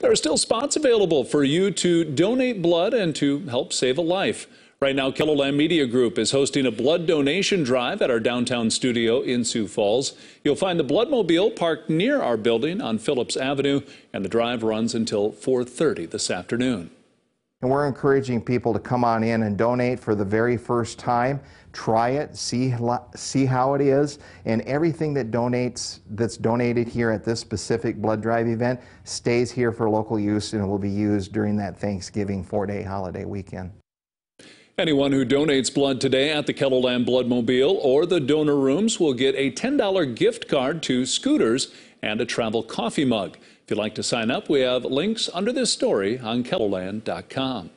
There are still spots available for you to donate blood and to help save a life. Right now, Kelloland Media Group is hosting a blood donation drive at our downtown studio in Sioux Falls. You'll find the Bloodmobile parked near our building on Phillips Avenue, and the drive runs until 4.30 this afternoon. And we're encouraging people to come on in and donate for the very first time. Try it, see, see how it is. And everything that donates, that's donated here at this specific blood drive event stays here for local use and will be used during that Thanksgiving four day holiday weekend. Anyone who donates blood today at the Kettleland Bloodmobile or the donor rooms will get a $10 gift card to Scooters and a travel coffee mug. If you'd like to sign up, we have links under this story on kettleland.com.